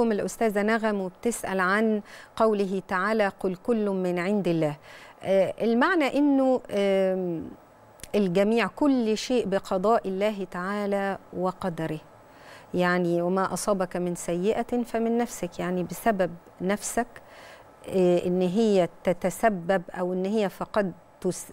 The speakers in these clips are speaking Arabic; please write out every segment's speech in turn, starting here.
لكم الأستاذة نغم وبتسأل عن قوله تعالى قل كل من عند الله آه، المعنى أنه الجميع كل شيء بقضاء الله تعالى وقدره يعني وما أصابك من سيئة فمن نفسك يعني بسبب نفسك آه، إن هي تتسبب أو إن هي فقد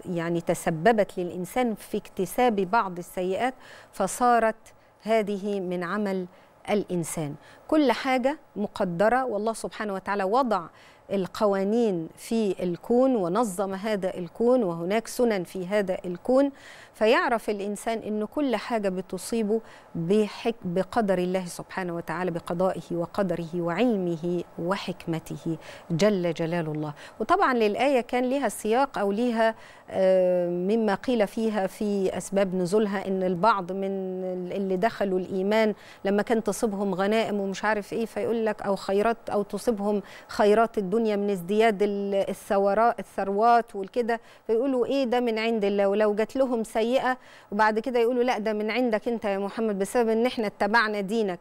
يعني تسببت للإنسان في اكتساب بعض السيئات فصارت هذه من عمل الإنسان كل حاجة مقدرة والله سبحانه وتعالى وضع القوانين في الكون ونظم هذا الكون وهناك سنن في هذا الكون فيعرف الإنسان أن كل حاجة بتصيبه بقدر الله سبحانه وتعالى بقضائه وقدره وعلمه وحكمته جل جلال الله وطبعا للآية كان لها سياق أو لها آه، مما قيل فيها في أسباب نزولها أن البعض من اللي دخلوا الإيمان لما كان تصيبهم غنائم ومش عارف إيه فيقول لك أو خيرات أو تصيبهم خيرات الدنيا الدنيا من ازدياد الثورات الثروات والكده فيقولوا ايه ده من عند الله ولو جات لهم سيئه وبعد كده يقولوا لا ده من عندك انت يا محمد بسبب ان احنا اتبعنا دينك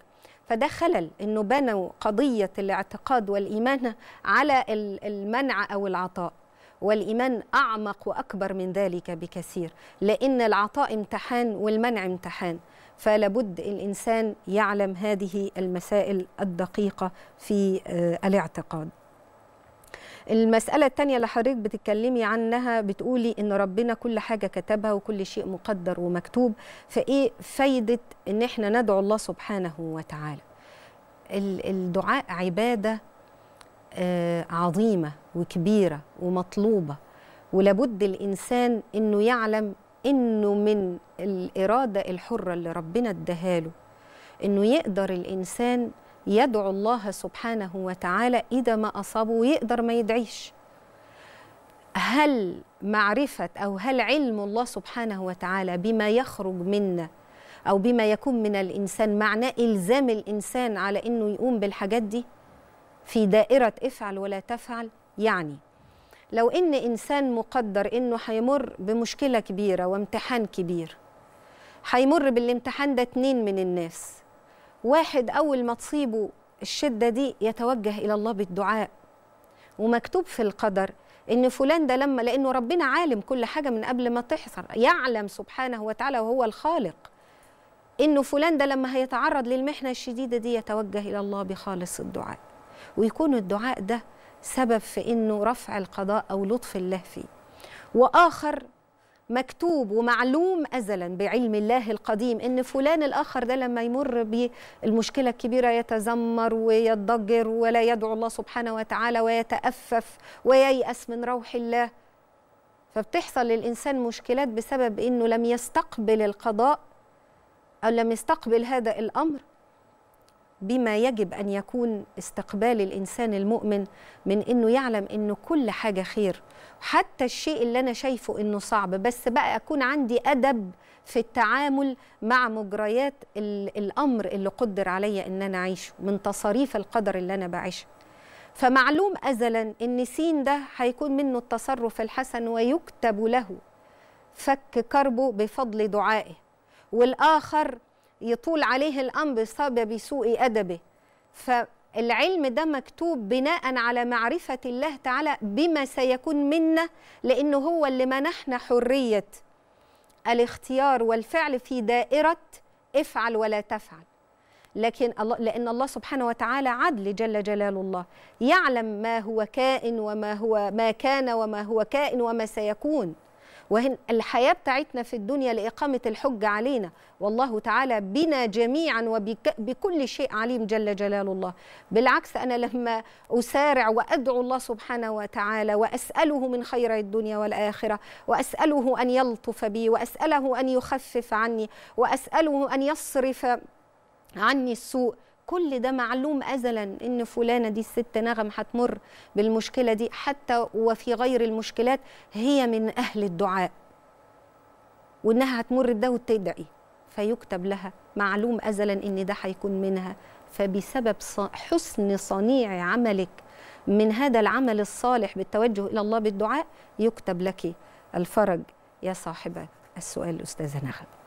فده خلل انه بنوا قضيه الاعتقاد والايمان على المنع او العطاء والايمان اعمق واكبر من ذلك بكثير لان العطاء امتحان والمنع امتحان فلابد الانسان يعلم هذه المسائل الدقيقه في آه، الاعتقاد المسألة الثانية اللي حضرتك بتتكلمي عنها بتقولي إن ربنا كل حاجة كتبها وكل شيء مقدر ومكتوب فإيه فايدة إن إحنا ندعو الله سبحانه وتعالى الدعاء عبادة آه، عظيمة وكبيرة ومطلوبة ولابد الإنسان إنه يعلم إنه من الإرادة الحرة اللي ربنا اداها له إنه يقدر الإنسان يدعو الله سبحانه وتعالى إذا ما أصابه ويقدر ما يدعيش هل معرفة أو هل علم الله سبحانه وتعالى بما يخرج منا أو بما يكون من الإنسان معناه إلزام الإنسان على إنه يقوم بالحاجات دي في دائرة افعل ولا تفعل يعني لو إن إنسان مقدر إنه هيمر بمشكلة كبيرة وامتحان كبير هيمر بالامتحان ده اتنين من الناس واحد أول ما تصيبه الشدة دي يتوجه إلى الله بالدعاء ومكتوب في القدر ان فلان ده لما لانه ربنا عالم كل حاجه من قبل ما تحصل يعلم سبحانه وتعالى وهو الخالق انه فلان ده لما هيتعرض للمحنه الشديده دي يتوجه الى الله بخالص الدعاء ويكون الدعاء ده سبب في انه رفع القضاء او لطف الله فيه واخر مكتوب ومعلوم أزلا بعلم الله القديم إن فلان الآخر ده لما يمر بالمشكلة الكبيرة يتذمر ويتضجر ولا يدعو الله سبحانه وتعالى ويتأفف وييأس من روح الله فبتحصل للإنسان مشكلات بسبب إنه لم يستقبل القضاء أو لم يستقبل هذا الأمر بما يجب أن يكون استقبال الإنسان المؤمن من أنه يعلم أنه كل حاجة خير حتى الشيء اللي أنا شايفه أنه صعب بس بقى أكون عندي أدب في التعامل مع مجريات الأمر اللي قدر عليا أن أنا أعيشه من تصاريف القدر اللي أنا بعيشه فمعلوم أزلا أن سين ده هيكون منه التصرف الحسن ويكتب له فك كربه بفضل دعائه والآخر يطول عليه الأمر بسبب سوء أدبه فالعلم ده مكتوب بناء على معرفة الله تعالى بما سيكون منا لأنه هو اللي منحنا حرية الاختيار والفعل في دائرة افعل ولا تفعل لكن الله لأن الله سبحانه وتعالى عدل جل جلال الله يعلم ما هو كائن وما هو ما كان وما هو كائن وما سيكون وهن الحياة بتاعتنا في الدنيا لإقامة الحجة علينا والله تعالى بنا جميعا وبكل شيء عليم جل جلال الله بالعكس أنا لما أسارع وأدعو الله سبحانه وتعالى وأسأله من خير الدنيا والآخرة وأسأله أن يلطف بي وأسأله أن يخفف عني وأسأله أن يصرف عني السوء كل ده معلوم أزلا إن فلانة دي الست نغم هتمر بالمشكلة دي حتى وفي غير المشكلات هي من أهل الدعاء وإنها هتمر ده وتدعي فيكتب لها معلوم أزلا إن ده هيكون منها فبسبب حسن صنيع عملك من هذا العمل الصالح بالتوجه إلى الله بالدعاء يكتب لك الفرج يا صاحبة السؤال الاستاذه نغم